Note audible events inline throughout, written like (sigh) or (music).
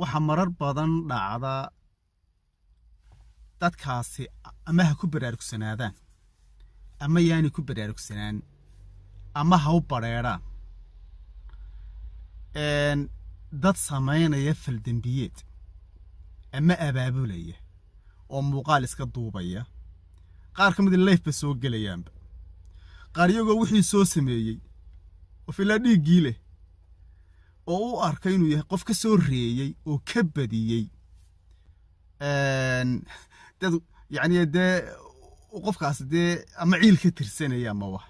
waxaa marar badan dhacda dadkaasi ama ha ku baraarugsanaadaan ama yaanay ku baraarugsanaan ama ha u badrheedhaan dad samaynaya faldembiyeed ama abaabulaya oo muuqaal iska duubaya qaar ka mid a ah leyf ba soo gelayaanba qaar iyagoo wixii soo sameeyey oo filaa dhiiggii leh oo u arka inuu yahay qof ka soo reeyey oo ka badiyey dad yani dee qofkaas dee ama ciil ka tirsanaya ama amaba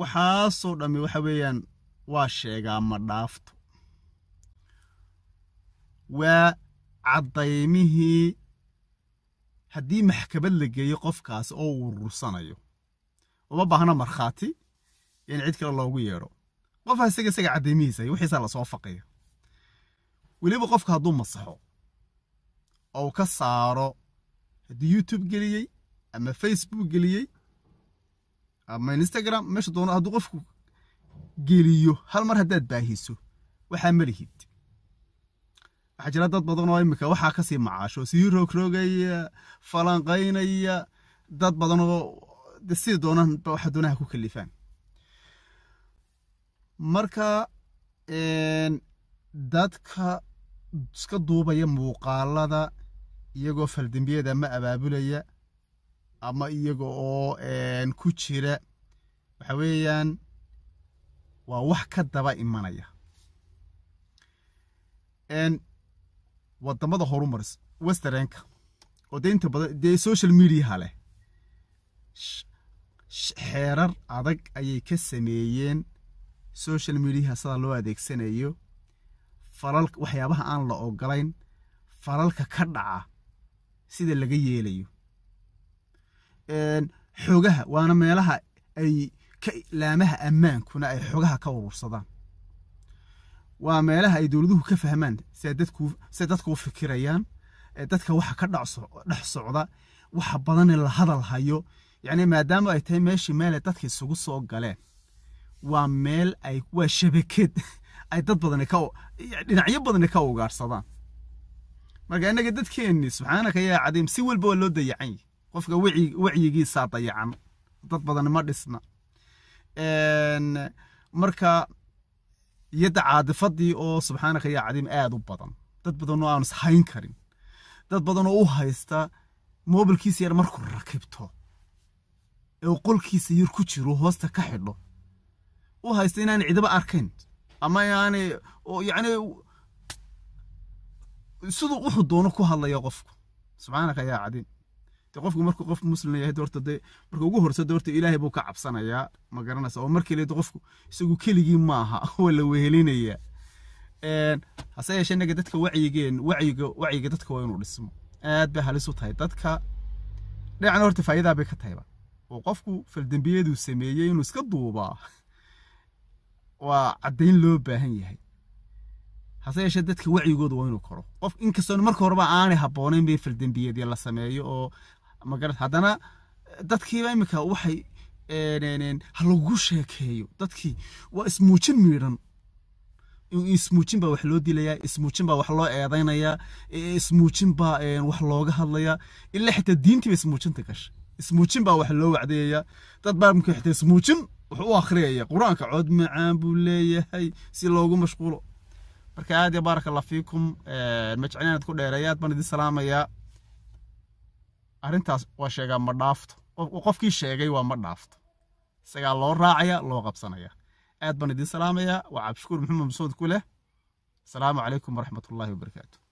waxaasoo dhammi waxa weeyaan waa sheegaa ma dhaafto waa caddaymihii haddii maxkamad la geeyo qofkaas oo uu urursanayo uma baahna markhaati in cid kale loogu yeedho qofaa isaga isaga cadaymihiisa iyo wixiisaa lasoo faqaya weliba qofka hadduu masaxo ou ka saaro haddii youtube geliyey ama facebook geliyey ama instagram meesha doono hadduu qofku geliyo hal mar haddaad baahiso waxaa malihid waxaa jira dad badan oo iminka waxaa kasii macaasho sii roogrogaya falanqaynaya dad badan oo sida doonaan ba waxa doonaha ku kalifaan marka dadka iska duubaya muuqaalada iyagoo faldambiyada ma abaabulaya ama iyaga oo ku jira waxa weeyaan waa wax ka daba imanaya wadamada horumars westerenka oo dee inta badan dee social mediaha leh xeerar adag ayay ka sameeyeen social mediaha sida loo adeegsanayo falal waxyaabaha aan la ogolayn falalka ka dhaca sida laga yeelayo xogaha waana meelaha ay ka laamaha ammaankuna ay xogaha ka urursadaan waa meelaha ay dowladuhu ka fahmaan se u fikirayaan dadka waxa ka dhex socda waxa badanee la hadal hayo yacni maadaama ay tahay meeshii meele dadka isugu soo galeen waa meel ay waa shabakad ay dad badan ka dhinacyo badani ka ugaarsadaan marka innaga dadkeenni subxaanaka yaa cadiim si walba waa loo dayacan yahy qofka wacyigiisaa dayacan dad badani ma dhisna marka yadda caadifadii oo subxaanaka yaa cadiim aad u badan dad badanoo aanu ishayn karin dad badanoo u haysta moobilkiisa yar markuu rakibto ee qolkiisa yar ku jiro hoosta ka xidho u haysta inaan cidiba arkayn ama yaani yani siduu wuxuu doono ku hadlaya qofku subxaanaka yaa cadiim de qofku markuu qof muslim yahay doorta de marka ugu horsa doorta ilaahay buu ka cabsanayaa ma garanaysa oo markii leed qofku isagu keligii maaha (laughs) waa la wehelinayaa hase yeeshee inaga dadka wacyigeen wacyiga wacyiga dadka waa inuu dhismo aad bay halis u tahay dadka dhinacna horta faa'iidaa bay ka tahayba oo qofku faldembiyaduu sameeyey inuu iska duubaa (laughs) waa caddayn loo baahan yahay hase yeeshee dadka wacyigooda waa inuu koro qof inkastoo marka horeba aanay habboonayn bay fardembiyeed la sameeyo oo magarat haddana dadkiiba iminka waxay ha lagu sheekeeyo dadkii waa ismuujin miidhan ismuujin baa wax loo dilayaa ismuujin baa wax loo eedaynayaa ismuujin baa wax looga hadlayaa ilaa xitaa diintiiba ismuujinta gasha ismuujin baa wax loo wacdayayaa dad baa mka xitaa ismuujin wuxuu u akhriyaya qur-aanka cod macaan buu leeyahay si loogu mashquulo marka aad iyo baaraka fiikum ma jecel inaad ku dheereeyaad baan idin salaamayaa arrintaas waa sheegaa ma dhaafto qofkii sheegay waa ma dhaafto isagaa loo raacaya loo qabsanaya aad baan idin salaamayaa waa cabdishukuur maxamed masuud ku leh asalaamu calaykum waraxmat ullahi wabarakaatu